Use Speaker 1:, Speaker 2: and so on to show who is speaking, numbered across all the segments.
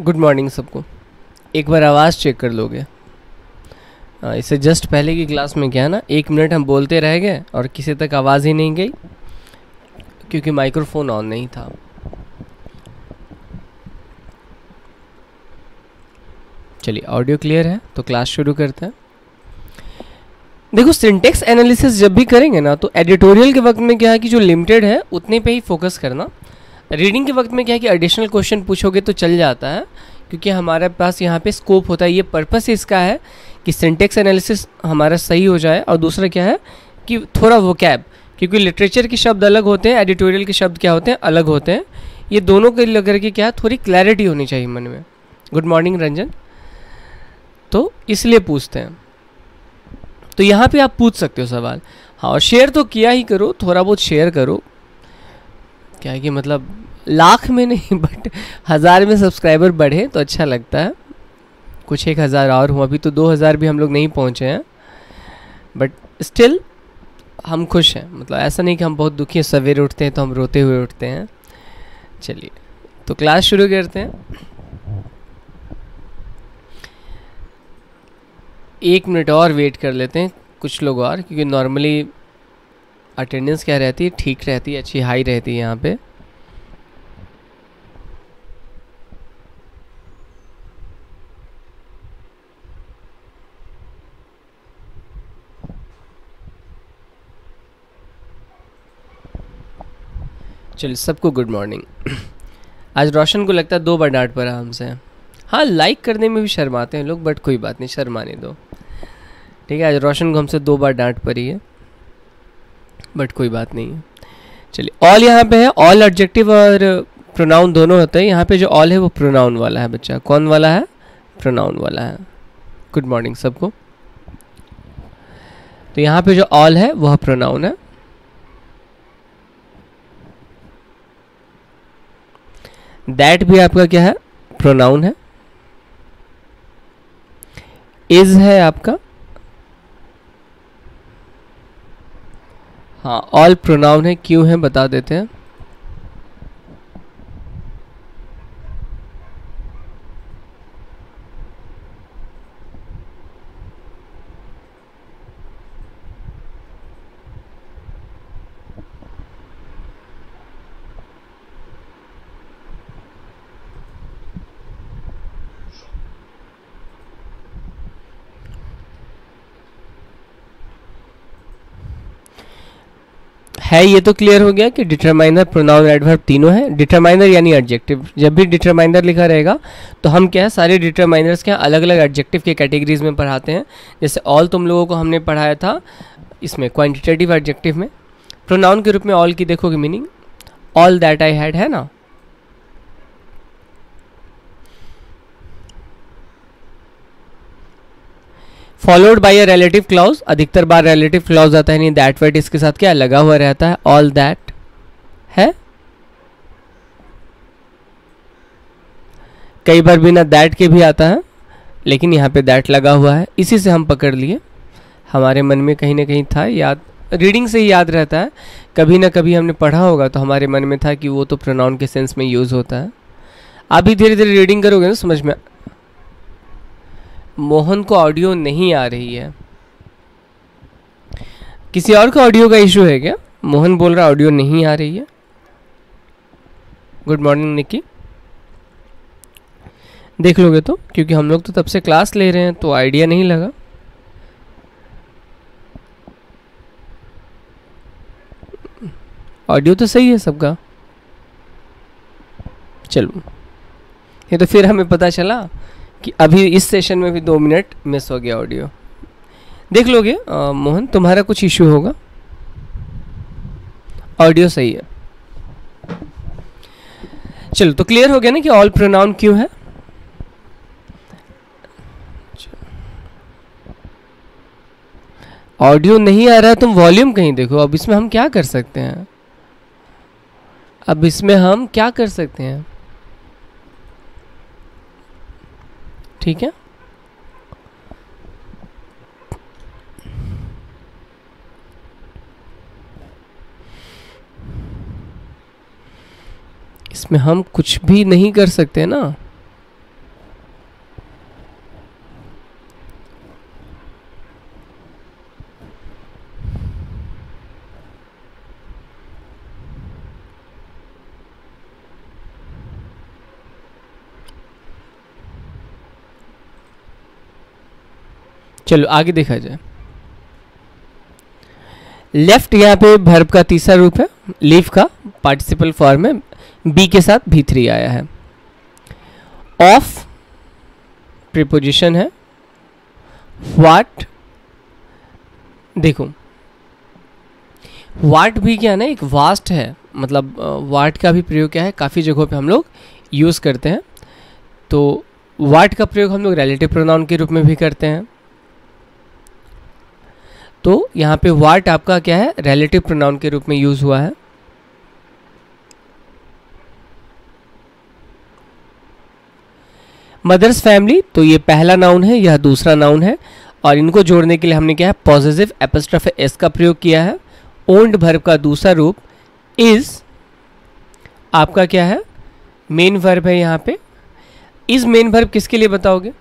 Speaker 1: good morning सबको एक बार आवाज़ चेक कर लोगे हाँ, इससे जस्ट पहले की क्लास में क्या ना एक मिनट हम बोलते रह गए और किसी तक आवाज़ ही नहीं गई क्योंकि माइक्रोफोन ऑन नहीं था चलिए ऑडियो क्लियर है तो क्लास शुरू करते हैं देखो सिंटेक्स एनालिसिस जब भी करेंगे ना तो एडिटोरियल के वक्त में क्या है कि जो लिमिटेड है उतने पे ही फोकस करना रीडिंग के वक्त में क्या है कि एडिशनल क्वेश्चन पूछोगे तो चल जाता है क्योंकि हमारे पास यहाँ पे स्कोप होता है ये पर्पस इसका है कि सिंटेक्स एनालिसिस हमारा सही हो जाए और दूसरा क्या है कि थोड़ा वो कैब क्योंकि लिटरेचर के शब्द अलग होते हैं एडिटोरियल के शब्द क्या होते हैं अलग होते हैं ये दोनों के लेकर के क्या है थोड़ी क्लैरिटी होनी चाहिए मन में गुड मॉर्निंग रंजन तो इसलिए पूछते हैं तो यहाँ पे आप पूछ सकते हो सवाल हाँ और शेयर तो किया ही करो थोड़ा बहुत शेयर करो क्या है कि मतलब लाख में नहीं बट हज़ार में सब्सक्राइबर बढ़े तो अच्छा लगता है कुछ एक हज़ार और हूँ अभी तो दो हज़ार भी हम लोग नहीं पहुँचे हैं बट स्टिल हम खुश हैं मतलब ऐसा नहीं कि हम बहुत दुखी हैं सवेरे उठते हैं तो हम रोते हुए उठते हैं चलिए तो क्लास शुरू करते हैं एक मिनट और वेट कर लेते हैं कुछ लोग और क्योंकि नॉर्मली अटेंडेंस क्या रहती है ठीक रहती है अच्छी हाई रहती है यहाँ पे चलिए सबको गुड मॉर्निंग आज रोशन को लगता है दो बार डांट पड़ा हमसे हाँ लाइक करने में भी शर्माते हैं लोग बट कोई बात नहीं शर्माने दो ठीक है आज रोशन को हमसे दो बार डांट पड़ी है बट कोई बात नहीं है चलिए ऑल यहाँ पे है ऑल एडजेक्टिव और प्रोनाउन दोनों होते हैं यहाँ पे जो ऑल है वो प्रोनाउन वाला है बच्चा कौन वाला है प्रोनाउन वाला है गुड मॉर्निंग सबको तो यहाँ पे जो ऑल है वह प्रोनाउन है दैट भी आपका क्या है प्रोनाउन है इज है आपका हाँ ऑल प्रोनाउन है क्यों है बता देते हैं है ये तो क्लियर हो गया कि डिटरमाइनर प्रोनाउन एडवर्ब तीनों है डिटरमाइनर यानी एडजेक्टिव जब भी डिटरमाइनर लिखा रहेगा तो हम क्या है सारे डिटरमाइनर्स के अलग अलग एडजेक्टिव के कैटेगरीज में पढ़ाते हैं जैसे ऑल तुम लोगों को हमने पढ़ाया था इसमें क्वान्टिटेटिव एडजेक्टिव में प्रोनाउन के रूप में ऑल की देखोगे meaning all that I had है ना followed by a relative clause अधिकतर बार रिलेटिव क्लाउज आता है नहीं दैट वेट इसके साथ क्या लगा हुआ रहता है ऑल दैट है कई बार बिना दैट के भी आता है लेकिन यहाँ पे दैट लगा हुआ है इसी से हम पकड़ लिए हमारे मन में कहीं ना कहीं था याद रीडिंग से ही याद रहता है कभी ना कभी हमने पढ़ा होगा तो हमारे मन में था कि वो तो प्रोनाउन के सेंस में यूज़ होता है आप भी धीरे धीरे रीडिंग करोगे ना समझ में मोहन को ऑडियो नहीं आ रही है किसी और का ऑडियो का इशू है क्या मोहन बोल रहा ऑडियो नहीं आ रही है गुड मॉर्निंग निकी देख लोगे तो क्योंकि हम लोग तो तब से क्लास ले रहे हैं तो आइडिया नहीं लगा ऑडियो तो सही है सबका चलो ये तो फिर हमें पता चला कि अभी इस सेशन में भी दो मिनट मिस हो गया ऑडियो देख लोगे आ, मोहन तुम्हारा कुछ इश्यू होगा ऑडियो सही है चलो तो क्लियर हो गया ना कि ऑल प्रोनाउन क्यों है ऑडियो नहीं आ रहा है तुम वॉल्यूम कहीं देखो अब इसमें हम क्या कर सकते हैं अब इसमें हम क्या कर सकते हैं ठीक है इसमें हम कुछ भी नहीं कर सकते ना चलो आगे देखा जाए लेफ्ट यहाँ पे भर्ब का तीसरा रूप है लीव का पार्टिसिपल फॉर्म में बी के साथ भी थ्री आया है ऑफ प्रिपोजिशन है वाट देखो वाट भी क्या ना एक वास्ट है मतलब वाट का भी प्रयोग क्या है काफ़ी जगहों पे हम लोग यूज़ करते हैं तो वाट का प्रयोग हम लोग रिलेटिव प्रोनाउन के रूप में भी करते हैं तो यहाँ पे वाट आपका क्या है रिलेटिव प्रोनाउन के रूप में यूज़ हुआ है मदर्स फैमिली तो ये पहला नाउन है यह दूसरा नाउन है और इनको जोड़ने के लिए हमने क्या है पॉजिटिव एपस्ट्रफ एस का प्रयोग किया है ओल्ड वर्ब का दूसरा रूप इज आपका क्या है मेन वर्ब है यहाँ पे इज मेन वर्ब किसके लिए बताओगे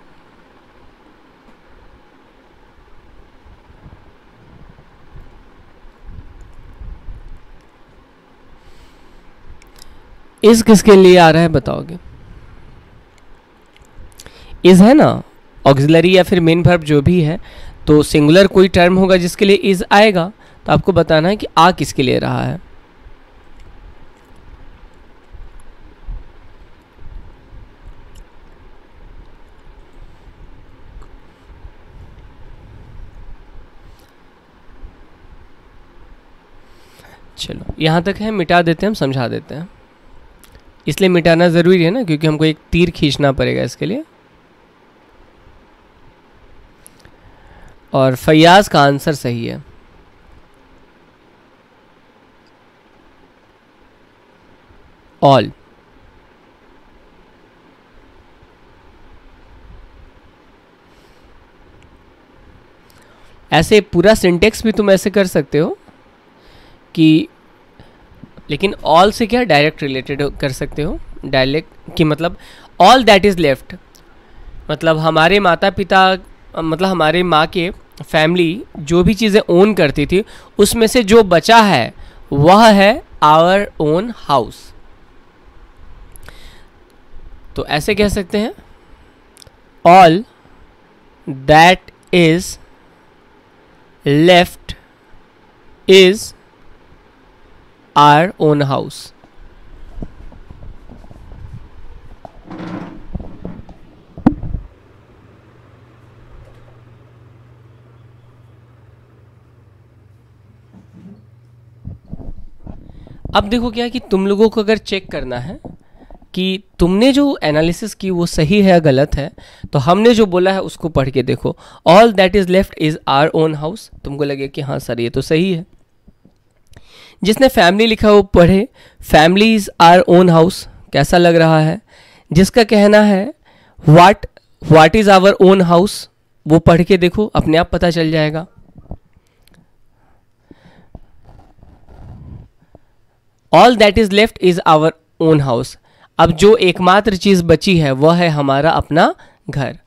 Speaker 1: इस किसके लिए आ रहा है बताओगे इज है ना ऑक्सिलरी या फिर मेन भर्ब जो भी है तो सिंगुलर कोई टर्म होगा जिसके लिए इज आएगा तो आपको बताना है कि आ किसके लिए रहा है चलो यहां तक है मिटा देते हैं हम समझा देते हैं इसलिए मिटाना ज़रूरी है ना क्योंकि हमको एक तीर खींचना पड़ेगा इसके लिए और फयाज का आंसर सही है ऑल ऐसे पूरा सिंटेक्स भी तुम ऐसे कर सकते हो कि लेकिन ऑल से क्या डायरेक्ट रिलेटेड कर सकते हो डायरेक्ट कि मतलब ऑल दैट इज़ लेफ्ट मतलब हमारे माता पिता मतलब हमारे माँ के फैमिली जो भी चीज़ें ओन करती थी उसमें से जो बचा है वह है आवर ओन हाउस तो ऐसे कह सकते हैं all that is left is our own house अब देखो क्या कि तुम लोगों को अगर चेक करना है कि तुमने जो एनालिसिस की वो सही है या गलत है तो हमने जो बोला है उसको पढ़ के देखो all that is left is our own house तुमको लगे कि हाँ सर ये तो सही है जिसने फैमिली लिखा वो पढ़े फैमिलीज आर ओन हाउस कैसा लग रहा है जिसका कहना है what what is our own house वो पढ़ के देखो अपने आप पता चल जाएगा all that is left is our own house अब जो एकमात्र चीज़ बची है वह है हमारा अपना घर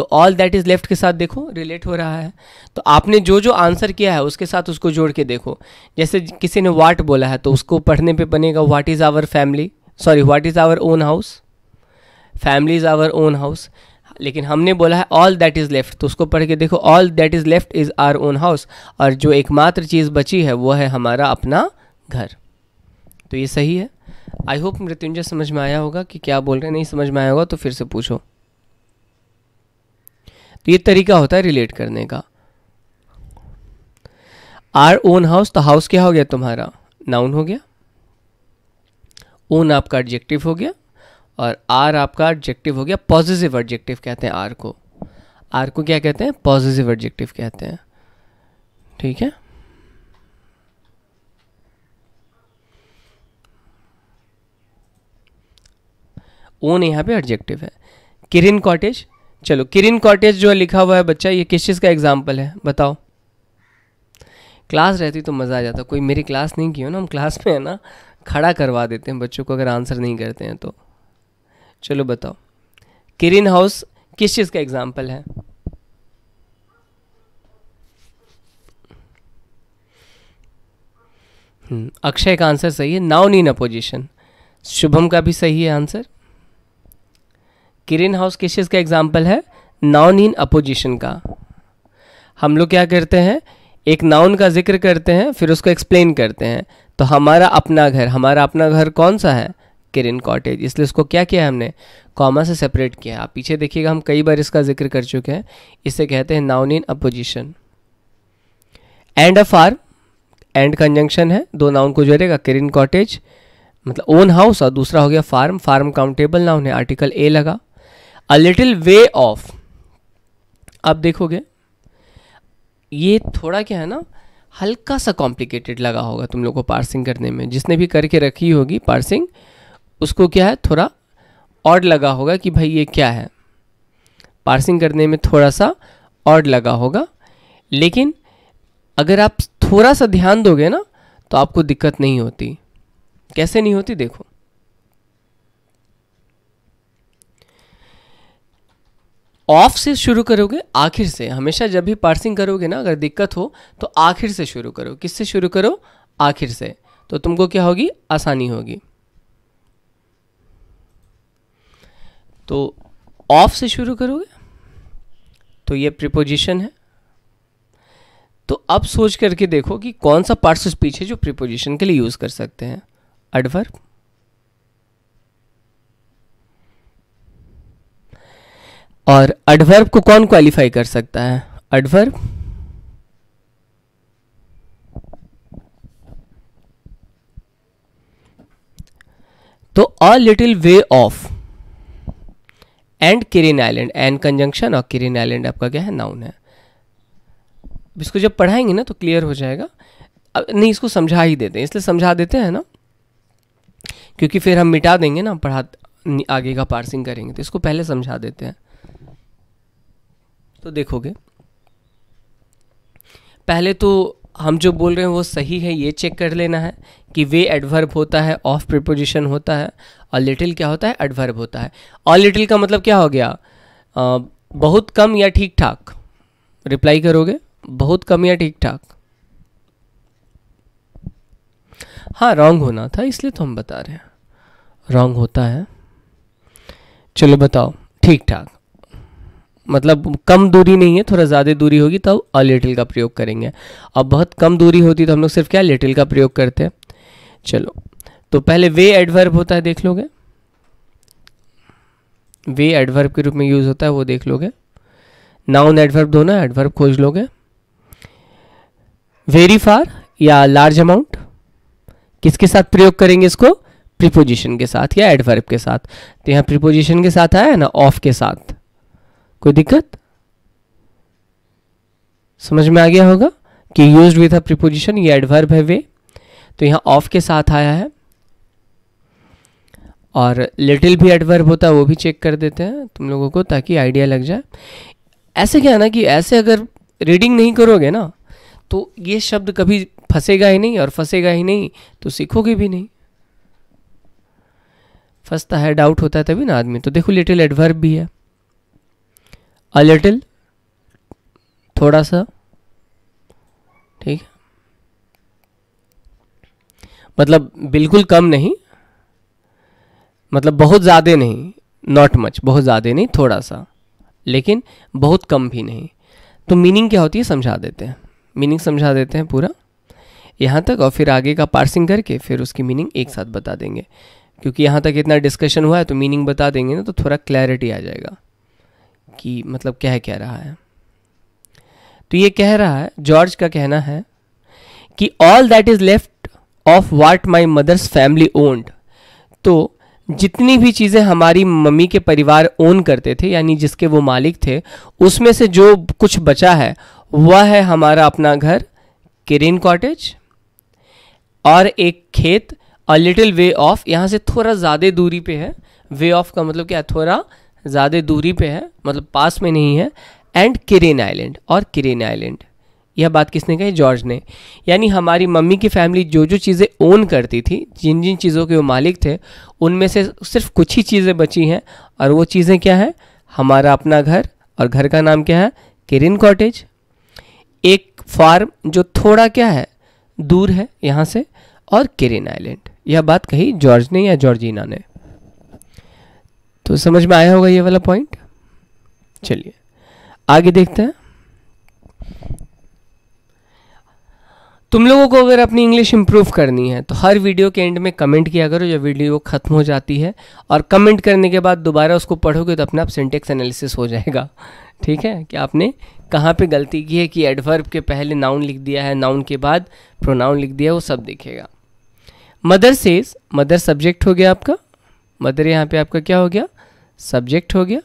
Speaker 1: तो ऑल दैट इज़ लेफ्ट के साथ देखो रिलेट हो रहा है तो आपने जो जो आंसर किया है उसके साथ उसको जोड़ के देखो जैसे किसी ने वाट बोला है तो उसको पढ़ने पे बनेगा what is our family sorry what is our own house family is our own house लेकिन हमने बोला है ऑल दैट इज़ लेफ्ट तो उसको पढ़ के देखो all that is left is our own house और जो एकमात्र चीज़ बची है वह है हमारा अपना घर तो ये सही है आई होप मृत्युंजय समझ में आया होगा कि क्या बोल रहे हैं नहीं समझ में आया होगा तो फिर से पूछो तो ये तरीका होता है रिलेट करने का आर ओन हाउस तो हाउस क्या हो गया तुम्हारा नाउन हो गया ओन आपका एडजेक्टिव हो गया और आर आपका एडजेक्टिव हो गया पॉजिटिव एडजेक्टिव कहते हैं आर को आर को क्या कहते हैं पॉजिटिव एडजेक्टिव कहते हैं ठीक है ओन यहाँ पे एडजेक्टिव है किरिन कॉटेज चलो किरिन कॉटेज जो लिखा हुआ है बच्चा ये किस चीज़ का एग्जाम्पल है बताओ क्लास रहती तो मज़ा आ जाता कोई मेरी क्लास नहीं की हो ना हम क्लास में है ना खड़ा करवा देते हैं बच्चों को अगर आंसर नहीं करते हैं तो चलो बताओ किरिन हाउस किस चीज़ का एग्जाम्पल है हम्म, अक्षय का आंसर सही है नाउन इन अपोजिशन शुभम का भी सही है आंसर किरिन हाउस केसेस का एग्जाम्पल है नाउन इन अपोजिशन का हम लोग क्या करते हैं एक नाउन का जिक्र करते हैं फिर उसको एक्सप्लेन करते हैं तो हमारा अपना घर हमारा अपना घर कौन सा है किरिन कॉटेज इसलिए उसको क्या किया है हमने कॉमा से सेपरेट किया आप पीछे देखिएगा हम कई बार इसका जिक्र कर चुके हैं इसे कहते हैं noun in apposition and a farm and conjunction है दो नाउन को जोड़ेगा किरिन कॉटेज मतलब ओन हाउस और दूसरा हो गया फार्म फार्म काउंटेबल नाउन है आर्टिकल ए लगा अ लिटिल वे ऑफ आप देखोगे ये थोड़ा क्या है ना हल्का सा कॉम्प्लिकेटेड लगा होगा तुम लोग को पार्सिंग करने में जिसने भी करके रखी होगी पार्सिंग उसको क्या है थोड़ा ऑड लगा होगा कि भाई ये क्या है पार्सिंग करने में थोड़ा सा ऑड लगा होगा लेकिन अगर आप थोड़ा सा ध्यान दोगे ना तो आपको दिक्कत नहीं होती कैसे नहीं होती देखो ऑफ से शुरू करोगे आखिर से हमेशा जब भी पार्सिंग करोगे ना अगर दिक्कत हो तो आखिर से शुरू करो किससे शुरू करो आखिर से तो तुमको क्या होगी आसानी होगी तो ऑफ से शुरू करोगे तो ये प्रिपोजिशन है तो अब सोच करके देखो कि कौन सा पार्ट्स ऑफ स्पीच है जो प्रिपोजिशन के लिए यूज़ कर सकते हैं एडवर्ब और एडवर्ब को कौन क्वालिफाई कर सकता है एडवर्ब तो a little way off and Kirrin island and conjunction और किरिन आइलैंड आपका क्या है नाउन है इसको जब पढ़ाएंगे ना तो क्लियर हो जाएगा अब नहीं इसको समझा ही देते हैं इसलिए समझा देते हैं ना क्योंकि फिर हम मिटा देंगे ना पढ़ा आगे का पार्सिंग करेंगे तो इसको पहले समझा देते हैं तो देखोगे पहले तो हम जो बोल रहे हैं वो सही है ये चेक कर लेना है कि वे एडवर्ब होता है ऑफ प्रिपोजिशन होता है और लिटिल क्या होता है एडवर्ब होता है और लिटिल का मतलब क्या हो गया आ, बहुत कम या ठीक ठाक रिप्लाई करोगे बहुत कम या ठीक ठाक हाँ रॉन्ग होना था इसलिए तो हम बता रहे हैं रॉन्ग होता है चलो बताओ ठीक ठाक मतलब कम दूरी नहीं है थोड़ा ज़्यादा दूरी होगी तब अ लिटिल का प्रयोग करेंगे अब बहुत कम दूरी होती तो हम लोग सिर्फ क्या लिटिल का प्रयोग करते हैं चलो तो पहले वे एडवर्ब होता है देख लोगे वे एडवर्ब के रूप में यूज़ होता है वो देख लोगे नाउन एडवर्ब दोनों एडवर्ब खोज लोगे वेरी फार या लार्ज अमाउंट किसके साथ प्रयोग करेंगे इसको प्रीपोजिशन के साथ या एडवर्ब के साथ तो यहां प्रीपोजिशन के साथ आया ना ऑफ के साथ कोई दिक्कत समझ में आ गया होगा कि यूज विथ अ प्रिपोजिशन ये एडवर्ब है वे तो यहां ऑफ के साथ आया है और लिटिल भी एडवर्ब होता है वो भी चेक कर देते हैं तुम लोगों को ताकि आइडिया लग जाए ऐसे क्या है ना कि ऐसे अगर रीडिंग नहीं करोगे ना तो ये शब्द कभी फंसेगा ही नहीं और फंसेगा ही नहीं तो सीखोगे भी नहीं फंसता है डाउट होता है तभी ना आदमी तो देखो लिटिल एडवर्ब भी है अ लिटिल थोड़ा सा ठीक है मतलब बिल्कुल कम नहीं मतलब बहुत ज़्यादा नहीं नॉट मच बहुत ज़्यादा नहीं थोड़ा सा लेकिन बहुत कम भी नहीं तो मीनिंग क्या होती है समझा देते हैं मीनिंग समझा देते हैं पूरा यहाँ तक और फिर आगे का पार्सिंग करके फिर उसकी मीनिंग एक साथ बता देंगे क्योंकि यहाँ तक इतना डिस्कशन हुआ है तो मीनिंग बता देंगे ना तो थोड़ा क्लैरिटी आ जाएगा कि मतलब क्या कह रहा है तो ये कह रहा है जॉर्ज का कहना है कि all that is left of what my mother's family owned तो जितनी भी चीज़ें हमारी मम्मी के परिवार ओन करते थे यानी जिसके वो मालिक थे उसमें से जो कुछ बचा है वह है हमारा अपना घर किरेन कॉटेज और एक खेत अ लिटिल वे ऑफ यहाँ से थोड़ा ज़्यादा दूरी पे है वे ऑफ का मतलब क्या थोड़ा ज़्यादा दूरी पे है मतलब पास में नहीं है एंड किरेन आइलैंड और किरेन आइलैंड यह बात किसने कही जॉर्ज ने यानी हमारी मम्मी की फैमिली जो जो चीज़ें ओन करती थी जिन जिन चीज़ों के वो मालिक थे उनमें से सिर्फ कुछ ही चीज़ें बची हैं और वो चीज़ें क्या हैं हमारा अपना घर और घर का नाम क्या है किरिन कॉटेज एक फार्म जो थोड़ा क्या है दूर है यहाँ से और किरिन आइलैंड यह बात कही जॉर्ज ने या जॉर्जिना ने तो समझ में आया होगा ये वाला पॉइंट चलिए आगे देखते हैं तुम लोगों को अगर अपनी इंग्लिश इंप्रूव करनी है तो हर वीडियो के एंड में कमेंट किया करो जब वीडियो ख़त्म हो जाती है और कमेंट करने के बाद दोबारा उसको पढ़ोगे तो अपना आप सेंटेक्स एनालिसिस हो जाएगा ठीक है कि आपने कहाँ पे गलती की है कि एडवर्ब के पहले नाउन लिख दिया है नाउन के बाद प्रोनाउन लिख दिया है वो सब दिखेगा मदर सेज मदर सब्जेक्ट हो गया आपका मदर यहाँ पे आपका क्या हो गया सब्जेक्ट हो गया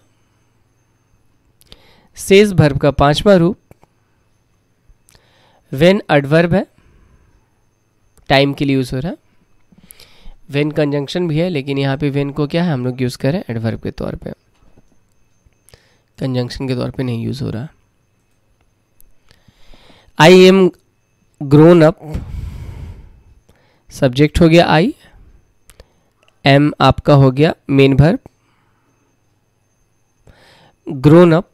Speaker 1: सेज भर्ब का पांचवा रूप वेन एडवर्ब है टाइम के लिए यूज़ हो रहा है वेन कंजंक्शन भी है लेकिन यहां पे वेन को क्या है हम लोग यूज़ करें एडवर्ब के तौर पे कंजंक्शन के तौर पे नहीं यूज़ हो रहा I am grown up subject हो गया आई एम आपका हो गया मेन भर्ब ग्रोन अप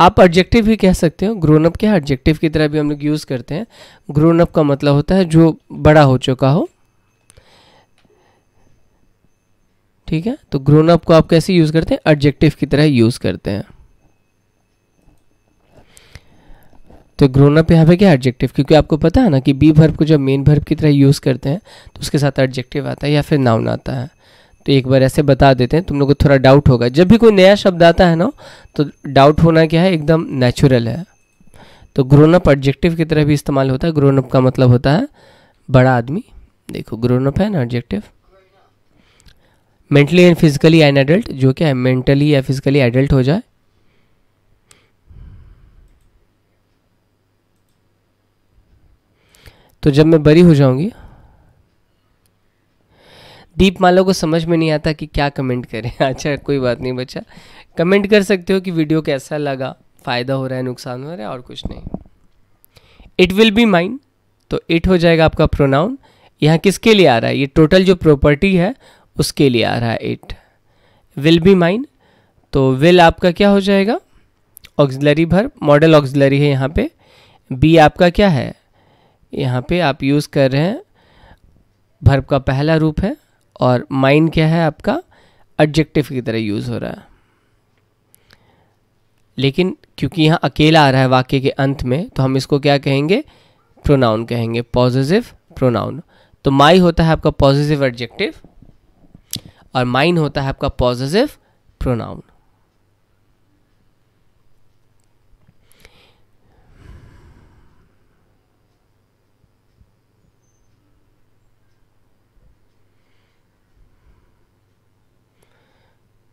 Speaker 1: आप एडजेक्टिव भी कह सकते हो ग्रोन अप क्या है एडजेक्टिव की तरह भी हम लोग यूज़ करते हैं ग्रोन अप का मतलब होता है जो बड़ा हो चुका हो ठीक है तो ग्रोन अप को आप कैसे यूज़ करते हैं एडजेक्टिव की तरह यूज़ करते हैं तो ग्रोन अप यहाँ पे क्या एडजेक्टिव क्योंकि आपको पता है ना कि बी भर्ब को जब मेन भर्ब की तरह यूज़ करते हैं तो उसके साथ एडजेक्टिव आता है या फिर नाउन आता है तो एक बार ऐसे बता देते हैं तुम लोग को थोड़ा डाउट होगा जब भी कोई नया शब्द आता है ना तो डाउट होना क्या है एकदम नेचुरल है तो ग्रोनअप ऑब्जेक्टिव की तरह भी इस्तेमाल होता है ग्रोनअप का मतलब होता है बड़ा आदमी देखो ग्रोनअप है ना objective mentally and physically an adult जो क्या है मेंटली या फिजिकली एडल्ट हो जाए तो जब मैं बड़ी हो जाऊंगी डीप मालो को समझ में नहीं आता कि क्या कमेंट करें अच्छा कोई बात नहीं बच्चा कमेंट कर सकते हो कि वीडियो कैसा लगा फ़ायदा हो रहा है नुकसान हो रहा है और कुछ नहीं इट विल बी माइंड तो इट हो जाएगा आपका प्रोनाउन यहाँ किसके लिए आ रहा है ये टोटल जो प्रॉपर्टी है उसके लिए आ रहा है इट विल बी माइंड तो विल आपका क्या हो जाएगा ऑक्सलरी भर मॉडल ऑक्सलरी है यहाँ पे बी आपका क्या है यहाँ पे आप यूज़ कर रहे हैं भर्ब का पहला रूप है और माइंड क्या है आपका एडजेक्टिव की तरह यूज़ हो रहा है लेकिन क्योंकि यहाँ अकेला आ रहा है वाक्य के अंत में तो हम इसको क्या कहेंगे प्रोनाउन कहेंगे पॉजिटिव प्रोनाउन तो माई होता है आपका पॉजिटिव एडजेक्टिव और माइंड होता है आपका पॉजिटिव प्रोनाउन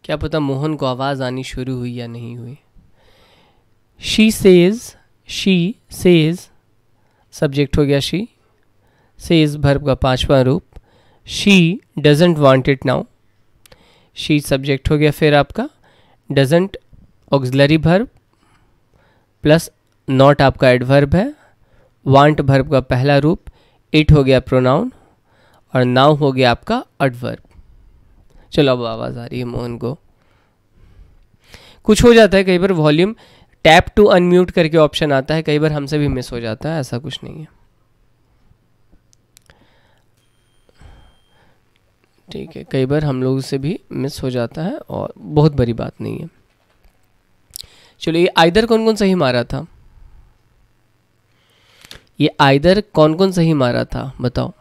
Speaker 1: क्या पता मोहन को आवाज़ आनी शुरू हुई या नहीं हुई she says she says subject हो गया शी सेज भर्ब का पांचवा रूप she doesn't want it now she subject हो गया फिर आपका doesn't auxiliary verb plus not आपका एडवर्ब है वांट भर्ब का पहला रूप इट हो गया प्रोनाउन और नाउ हो गया आपका एडवर्ब चलो अब आवाज़ आ रही है मोहन को कुछ हो जाता है कई बार वॉल्यूम टैप टू अनम्यूट करके ऑप्शन आता है कई बार हमसे भी मिस हो जाता है ऐसा कुछ नहीं है ठीक है कई बार हम लोग से भी मिस हो जाता है और बहुत बड़ी बात नहीं है चलो ये आइदर कौन कौन सही मारा था ये आइदर कौन कौन सही मारा था बताओ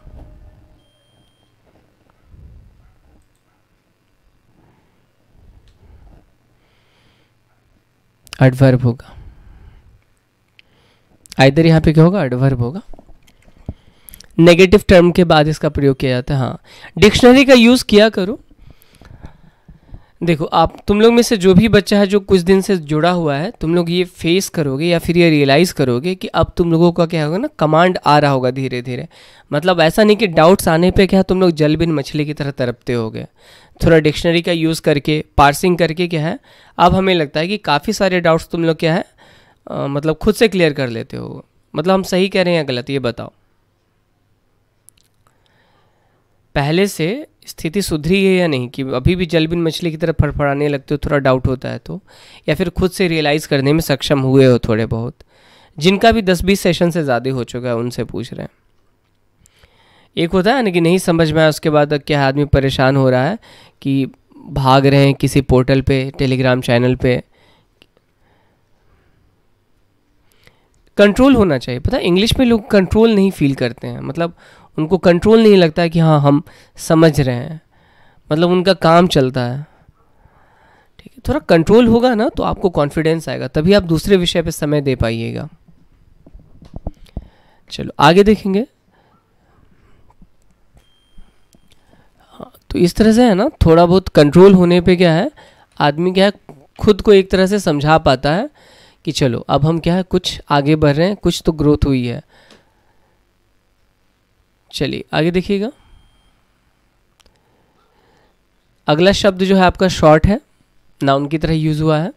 Speaker 1: एडवर्ब होगा आइधर यहाँ पे क्या होगा एडवर्ब होगा नेगेटिव टर्म के बाद इसका प्रयोग किया जाता है हाँ डिक्शनरी का यूज़ किया करो देखो आप तुम लोग में से जो भी बच्चा है जो कुछ दिन से जुड़ा हुआ है तुम लोग ये फेस करोगे या फिर ये रियलाइज़ करोगे कि अब तुम लोगों का क्या होगा ना कमांड आ रहा होगा धीरे धीरे मतलब ऐसा नहीं कि डाउट्स आने पे क्या तुम लोग जल बिन मछली की तरह तरपते हो थोड़ा डिक्शनरी का यूज़ करके पार्सिंग करके क्या है अब हमें लगता है कि काफ़ी सारे डाउट्स तुम लोग क्या है आ, मतलब खुद से क्लियर कर लेते हो मतलब हम सही कह रहे हैं या गलत ये बताओ पहले से स्थिति सुधरी है या नहीं कि अभी भी जलबिन मछली की तरह फड़फड़ाने लगते हो थोड़ा डाउट होता है तो या फिर खुद से रियलाइज़ करने में सक्षम हुए हो थोड़े बहुत जिनका भी दस बीस सेशन से ज़्यादा हो चुका है उनसे पूछ रहे हैं एक होता है ना कि नहीं समझ में आया उसके बाद क्या आदमी परेशान हो रहा है कि भाग रहे हैं किसी पोर्टल पे टेलीग्राम चैनल पे कंट्रोल होना चाहिए पता है इंग्लिश में लोग कंट्रोल नहीं फील करते हैं मतलब उनको कंट्रोल नहीं लगता कि हाँ हम समझ रहे हैं मतलब उनका काम चलता है ठीक है थोड़ा कंट्रोल होगा ना तो आपको कॉन्फिडेंस आएगा तभी आप दूसरे विषय पर समय दे पाइएगा चलो आगे देखेंगे हाँ, तो इस तरह से है ना थोड़ा बहुत कंट्रोल होने पे क्या है आदमी क्या है खुद को एक तरह से समझा पाता है कि चलो अब हम क्या है कुछ आगे बढ़ रहे हैं कुछ तो ग्रोथ हुई है चलिए आगे देखिएगा अगला शब्द जो है आपका शॉर्ट है नाउन की तरह यूज हुआ है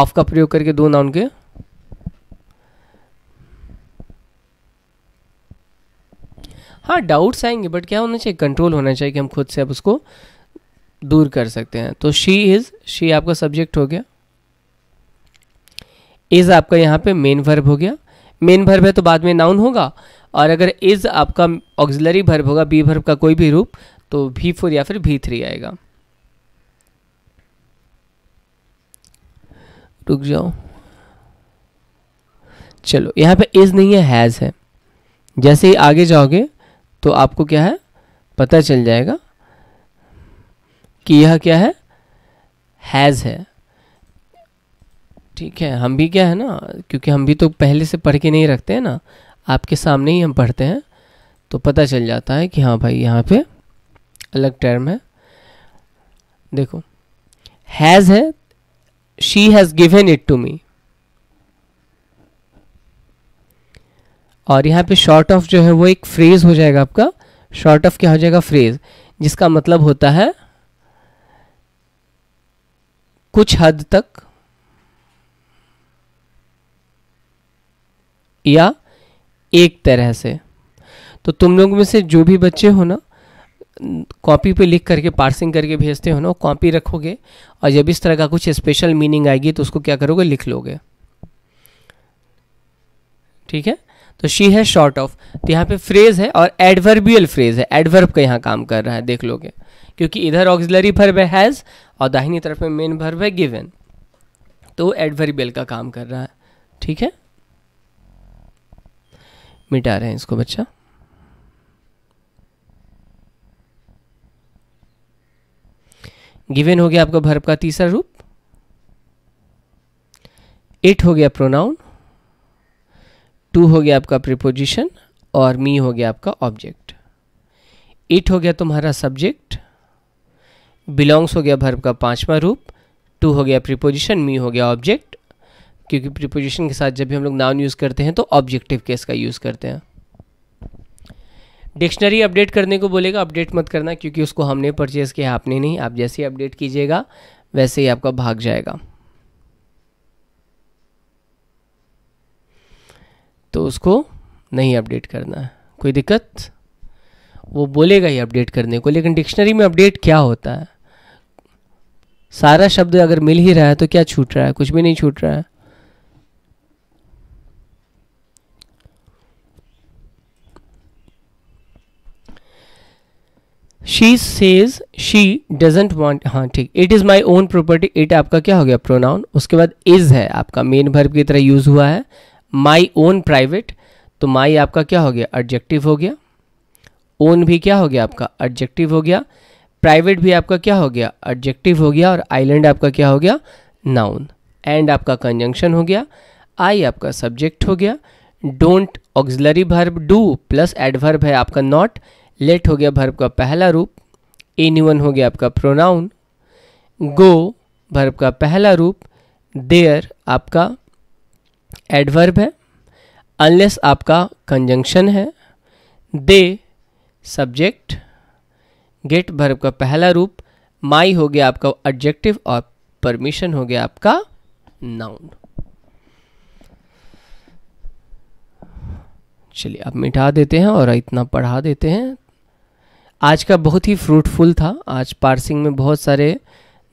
Speaker 1: ऑफ का प्रयोग करके दो नाउन के हाँ डाउट्स आएंगे बट क्या होना चाहिए कंट्रोल होना चाहिए कि हम खुद से अब उसको दूर कर सकते हैं तो शी इज शी आपका सब्जेक्ट हो गया इज आपका यहां पे मेन वर्ब हो गया मेन वर्ब है तो बाद में नाउन होगा और अगर इज़ आपका ऑग्जिलरी भर्ब होगा बी भर्ब का कोई भी रूप तो भी फोर या फिर भी थ्री आएगा रुक जाओ चलो यहाँ पे इज़ नहीं है हैज़ है जैसे ही आगे जाओगे तो आपको क्या है पता चल जाएगा कि यह क्या है हैज़ है ठीक है हम भी क्या है ना क्योंकि हम भी तो पहले से पढ़ के नहीं रखते हैं ना आपके सामने ही हम पढ़ते हैं तो पता चल जाता है कि हाँ भाई यहाँ पे अलग टर्म है देखो हैज़ है she has given it to me और यहाँ पे शॉर्ट ऑफ जो है वो एक फ्रेज हो जाएगा आपका शॉर्ट ऑफ क्या हो जाएगा फ्रेज जिसका मतलब होता है कुछ हद तक या एक तरह से तो तुम लोग में से जो भी बच्चे हो ना कॉपी पे लिख करके पार्सिंग करके भेजते हो ना कॉपी रखोगे और जब इस तरह का कुछ स्पेशल मीनिंग आएगी तो उसको क्या करोगे लिख लोगे ठीक है तो शी है शॉर्ट ऑफ तो यहाँ पे फ्रेज है और एडवर्बियल फ्रेज है एडवर्ब का यहाँ काम कर रहा है देख लोगे क्योंकि इधर ऑक्सिलरी भर्व हैज़ और दाहिनी तरफ में मेन भर्व है गिवन तो एडवर्बियल का काम कर रहा है ठीक है मिटा रहे हैं इसको बच्चा गिवेन हो गया आपका भर्व का तीसरा रूप इट हो गया प्रोनाउन टू हो गया आपका प्रिपोजिशन और मी हो गया आपका ऑब्जेक्ट इट हो गया तुम्हारा सब्जेक्ट बिलोंग्स हो गया भर्व का पांचवा रूप टू हो गया प्रिपोजिशन मी हो गया ऑब्जेक्ट क्योंकि प्रिपोजिशन के साथ जब भी हम लोग नाउन यूज़ करते हैं तो ऑब्जेक्टिव केस का यूज़ करते हैं डिक्शनरी अपडेट करने को बोलेगा अपडेट मत करना क्योंकि उसको हमने परचेज़ किया आपने नहीं आप जैसे ही अपडेट कीजिएगा वैसे ही आपका भाग जाएगा तो उसको नहीं अपडेट करना है कोई दिक्कत वो बोलेगा ही अपडेट करने को लेकिन डिक्शनरी में अपडेट क्या होता है सारा शब्द अगर मिल ही रहा है तो क्या छूट रहा है कुछ भी नहीं छूट रहा है she says she doesn't want हाँ ठीक it is my own property it आपका क्या हो गया प्रोनाउन उसके बाद इज़ है आपका मेन भर्ब की तरह यूज़ हुआ है माई ओन प्राइवेट तो माई आपका क्या हो गया एडजेक्टिव हो गया ओन भी क्या हो गया आपका एडजेक्टिव हो गया प्राइवेट भी आपका क्या हो गया एडजेक्टिव हो गया और आइलैंड आपका क्या हो गया नाउन एंड आपका कंजंक्शन हो गया आई आपका सब्जेक्ट हो गया don't auxiliary verb do plus adverb है आपका नॉट लेट हो गया भर्व का पहला रूप एनी वन हो गया आपका प्रोनाउन गो भर्व का पहला रूप देयर आपका एडवर्ब है अनलेस आपका कंजंक्शन है दे सब्जेक्ट गेट भर्व का पहला रूप माई हो गया आपका एडजेक्टिव और परमिशन हो गया आपका नाउन चलिए अब मिटा देते हैं और इतना पढ़ा देते हैं आज का बहुत ही फ्रूटफुल था आज पार्सिंग में बहुत सारे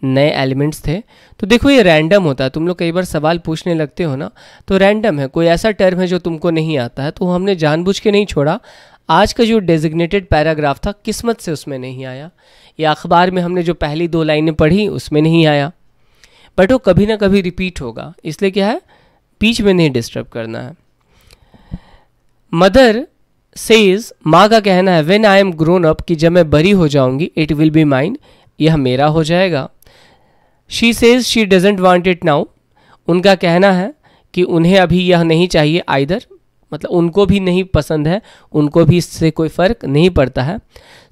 Speaker 1: नए एलिमेंट्स थे तो देखो ये रैंडम होता है तुम लोग कई बार सवाल पूछने लगते हो ना तो रैंडम है कोई ऐसा टर्म है जो तुमको नहीं आता है तो हमने जानबूझ के नहीं छोड़ा आज का जो डेजिग्नेटेड पैराग्राफ था किस्मत से उसमें नहीं आया या अखबार में हमने जो पहली दो लाइनें पढ़ी उसमें नहीं आया बट वो कभी ना कभी रिपीट होगा इसलिए क्या है बीच में नहीं डिस्टर्ब करना है मदर सेज माँ का कहना है when I am grown up कि जब मैं बरी हो जाऊंगी इट विल बी माइन यह मेरा हो जाएगा she says she doesn't want it now उनका कहना है कि उन्हें अभी यह नहीं चाहिए आइदर मतलब उनको भी नहीं पसंद है उनको भी इससे कोई फ़र्क नहीं पड़ता है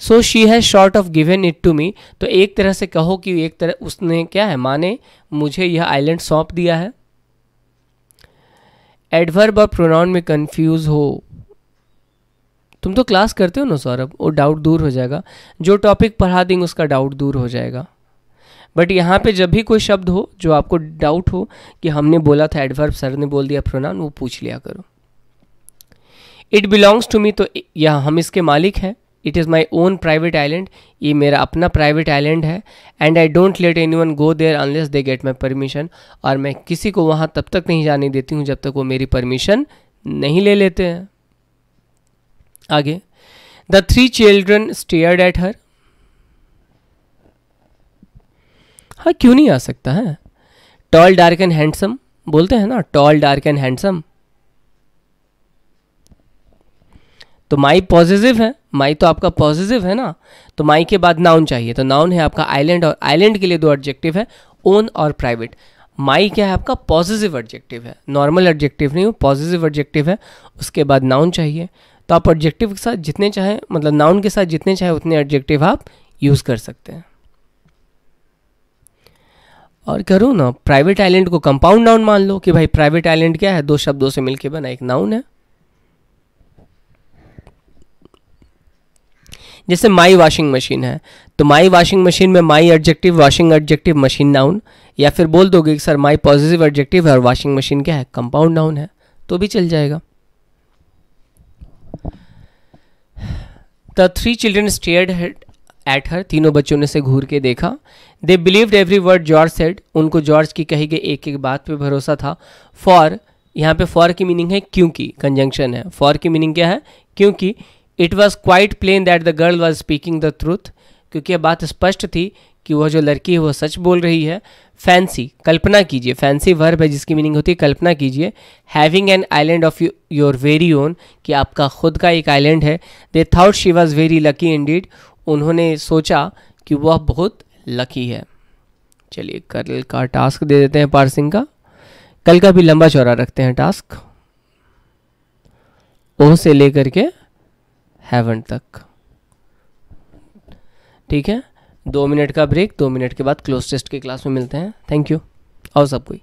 Speaker 1: so she has short of given it to me तो एक तरह से कहो कि एक तरह उसने क्या है माने मुझे यह आइलैंड सौंप दिया है एडवर्ब और प्रोनाउन में कंफ्यूज हो तुम तो क्लास करते हो ना सौरभ वो डाउट दूर हो जाएगा जो टॉपिक पढ़ा देंगे उसका डाउट दूर हो जाएगा बट यहाँ पे जब भी कोई शब्द हो जो आपको डाउट हो कि हमने बोला था एडवर्ब सर ने बोल दिया प्रोनाउन वो पूछ लिया करो इट बिलोंग्स टू मी तो यह हम इसके मालिक हैं it is my own private island ये मेरा अपना प्राइवेट आइलैंड है and I don't let anyone go there unless they get my permission और मैं किसी को वहाँ तब तक नहीं जाने देती हूँ जब तक वो मेरी परमिशन नहीं ले लेते हैं आगे the three children stared at her हाँ क्यों नहीं आ सकता है टॉल डार्क एंड हैंडसम बोलते हैं ना टॉल डार्क एंड हैंडसम तो माई पॉजिटिव है माई तो आपका पॉजिटिव है ना तो माई के बाद नाउन चाहिए तो नाउन है आपका आइलैंड और आइलैंड के लिए दो ऑब्जेक्टिव है ओन और प्राइवेट माई क्या है आपका पॉजिटिव ऑब्जेक्टिव है नॉर्मल ऑब्जेक्टिव नहीं हो पॉजिटिव ऑब्जेक्टिव है उसके बाद नाउन चाहिए तो आप ऑब्जेक्टिव के साथ जितने चाहें मतलब नाउन के साथ जितने चाहें उतने ऑब्जेक्टिव आप यूज़ कर सकते हैं और करो ना प्राइवेट आइलैंड को कंपाउंड नाउन मान लो कि भाई प्राइवेट आइलैंड क्या है दो शब्दों से मिलकर बना एक नाउन है जैसे माई वॉशिंग मशीन है तो माई वॉशिंग मशीन में my adjective washing adjective machine noun या फिर बोल दोगे कि सर माई पॉजिटिव एडजेक्टिव और वॉशिंग मशीन क्या है कंपाउंड नाउन है तो भी चल जाएगा the three children stared at her तीनों बच्चों ने से घूर के देखा they believed every word George said उनको जॉर्ज की कही गई एक एक बात पे भरोसा था फॉर यहाँ पे फॉर की मीनिंग है क्योंकि कंजंक्शन है फॉर की मीनिंग क्या है क्योंकि it was quite plain that the girl was speaking the truth क्योंकि यह बात स्पष्ट थी कि वह जो लड़की है वह सच बोल रही है फैंसी कल्पना कीजिए फैंसी वर्ब है जिसकी मीनिंग होती है कल्पना कीजिए having an island of your very own कि आपका खुद का एक आइलैंड है they thought she was very lucky indeed उन्होंने सोचा कि वह बहुत लकी है चलिए कल का टास्क दे देते हैं पार्सिंग का कल का भी लंबा चौरा रखते हैं टास्क ओ से लेकर के हेवन तक ठीक है दो मिनट का ब्रेक दो मिनट के बाद क्लोज टेस्ट की क्लास में मिलते हैं थैंक यू और सब कोई